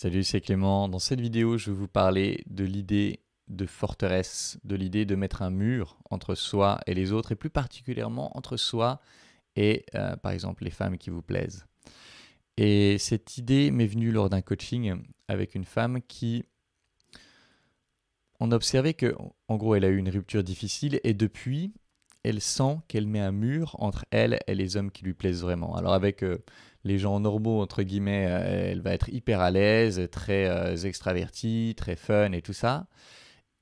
Salut, c'est Clément. Dans cette vidéo, je vais vous parler de l'idée de forteresse, de l'idée de mettre un mur entre soi et les autres, et plus particulièrement entre soi et, euh, par exemple, les femmes qui vous plaisent. Et cette idée m'est venue lors d'un coaching avec une femme qui, on a observé que, en gros, elle a eu une rupture difficile, et depuis, elle sent qu'elle met un mur entre elle et les hommes qui lui plaisent vraiment. Alors avec euh, les gens normaux, entre guillemets, euh, elle va être hyper à l'aise, très euh, extravertie, très fun et tout ça.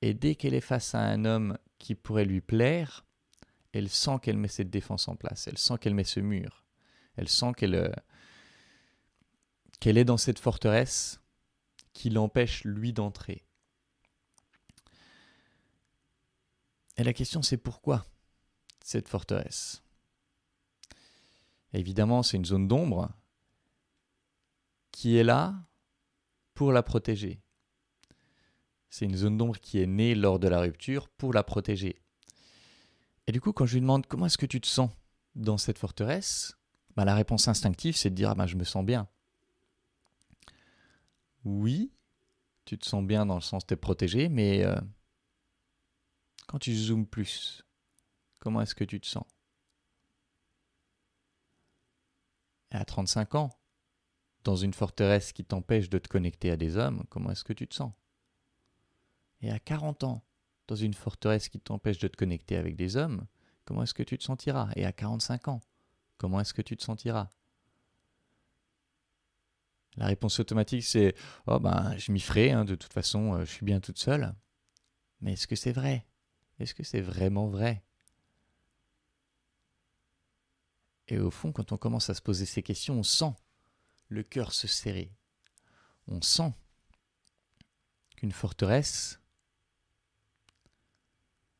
Et dès qu'elle est face à un homme qui pourrait lui plaire, elle sent qu'elle met cette défense en place, elle sent qu'elle met ce mur, elle sent qu'elle qu'elle est dans cette forteresse qui l'empêche lui d'entrer. Et la question c'est pourquoi cette forteresse. évidemment, c'est une zone d'ombre qui est là pour la protéger. C'est une zone d'ombre qui est née lors de la rupture pour la protéger. Et du coup, quand je lui demande comment est-ce que tu te sens dans cette forteresse, bah, la réponse instinctive, c'est de dire ah, bah, je me sens bien. Oui, tu te sens bien dans le sens es protégé, mais euh, quand tu zoomes plus, Comment est-ce que tu te sens Et à 35 ans, dans une forteresse qui t'empêche de te connecter à des hommes, comment est-ce que tu te sens Et à 40 ans, dans une forteresse qui t'empêche de te connecter avec des hommes, comment est-ce que tu te sentiras Et à 45 ans, comment est-ce que tu te sentiras La réponse automatique, c'est Oh ben, je m'y ferai, hein, de toute façon, euh, je suis bien toute seule. Mais est-ce que c'est vrai Est-ce que c'est vraiment vrai Et au fond, quand on commence à se poser ces questions, on sent le cœur se serrer. On sent qu'une forteresse,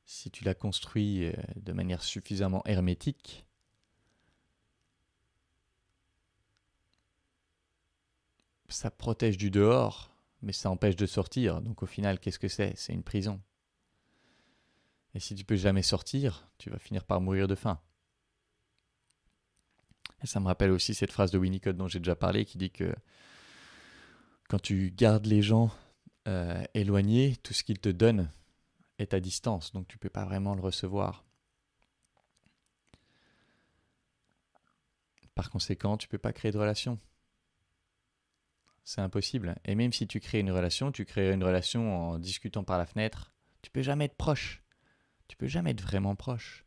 si tu la construis euh, de manière suffisamment hermétique, ça protège du dehors, mais ça empêche de sortir. Donc au final, qu'est-ce que c'est C'est une prison. Et si tu peux jamais sortir, tu vas finir par mourir de faim ça me rappelle aussi cette phrase de Winnicott dont j'ai déjà parlé qui dit que quand tu gardes les gens euh, éloignés, tout ce qu'ils te donnent est à distance, donc tu ne peux pas vraiment le recevoir. Par conséquent, tu ne peux pas créer de relation. C'est impossible. Et même si tu crées une relation, tu crées une relation en discutant par la fenêtre, tu peux jamais être proche. Tu peux jamais être vraiment proche.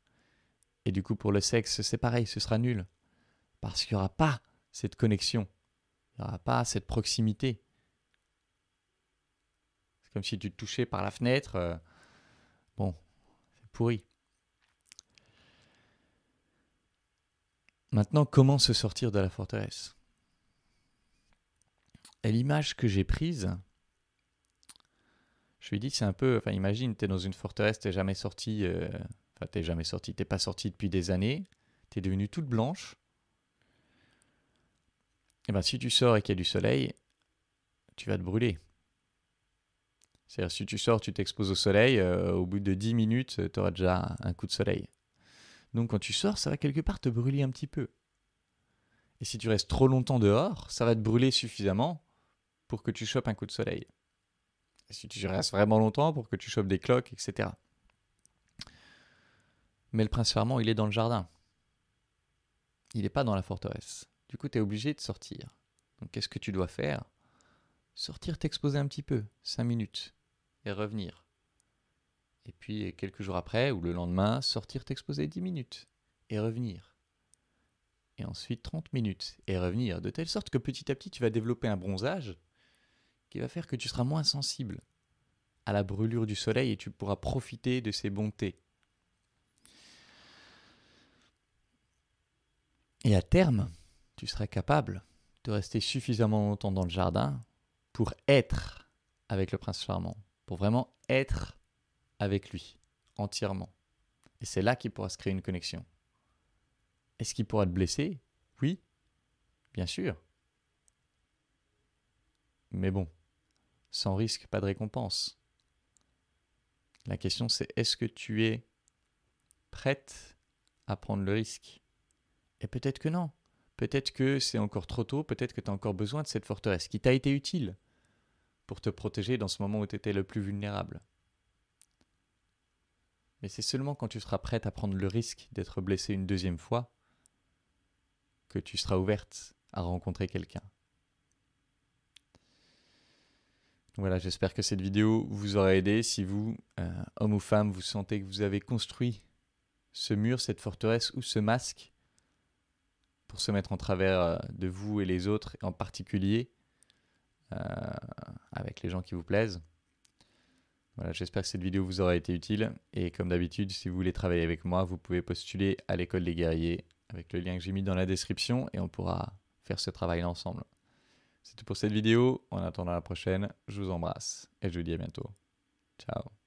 Et du coup, pour le sexe, c'est pareil, ce sera nul. Parce qu'il n'y aura pas cette connexion. Il n'y aura pas cette proximité. C'est comme si tu te touchais par la fenêtre. Euh, bon, c'est pourri. Maintenant, comment se sortir de la forteresse Et l'image que j'ai prise, je lui dis dit, c'est un peu, enfin imagine, tu es dans une forteresse, t'es jamais sorti, euh, enfin t'es jamais sorti, t'es pas sorti depuis des années, tu es devenue toute blanche, eh ben, si tu sors et qu'il y a du soleil, tu vas te brûler. C'est-à-dire, si tu sors, tu t'exposes au soleil, euh, au bout de 10 minutes, euh, tu auras déjà un coup de soleil. Donc, quand tu sors, ça va quelque part te brûler un petit peu. Et si tu restes trop longtemps dehors, ça va te brûler suffisamment pour que tu chopes un coup de soleil. Et si tu restes vraiment longtemps, pour que tu chopes des cloques, etc. Mais le prince fermant, il est dans le jardin. Il n'est pas dans la forteresse. Du coup, tu es obligé de sortir. Donc, qu'est-ce que tu dois faire Sortir, t'exposer un petit peu, 5 minutes, et revenir. Et puis, quelques jours après, ou le lendemain, sortir, t'exposer 10 minutes, et revenir. Et ensuite, 30 minutes, et revenir. De telle sorte que petit à petit, tu vas développer un bronzage qui va faire que tu seras moins sensible à la brûlure du soleil et tu pourras profiter de ses bontés. Et à terme, tu serais capable de rester suffisamment longtemps dans le jardin pour être avec le prince charmant, pour vraiment être avec lui entièrement. Et c'est là qu'il pourra se créer une connexion. Est-ce qu'il pourra te blesser Oui, bien sûr. Mais bon, sans risque, pas de récompense. La question c'est est-ce que tu es prête à prendre le risque Et peut-être que non. Peut-être que c'est encore trop tôt, peut-être que tu as encore besoin de cette forteresse qui t'a été utile pour te protéger dans ce moment où tu étais le plus vulnérable. Mais c'est seulement quand tu seras prête à prendre le risque d'être blessée une deuxième fois que tu seras ouverte à rencontrer quelqu'un. Voilà, j'espère que cette vidéo vous aura aidé. Si vous, euh, homme ou femme, vous sentez que vous avez construit ce mur, cette forteresse ou ce masque, pour se mettre en travers euh, de vous et les autres, en particulier euh, avec les gens qui vous plaisent. Voilà, j'espère que cette vidéo vous aura été utile. Et comme d'habitude, si vous voulez travailler avec moi, vous pouvez postuler à l'école des guerriers avec le lien que j'ai mis dans la description et on pourra faire ce travail ensemble. C'est tout pour cette vidéo. En attendant la prochaine, je vous embrasse et je vous dis à bientôt. Ciao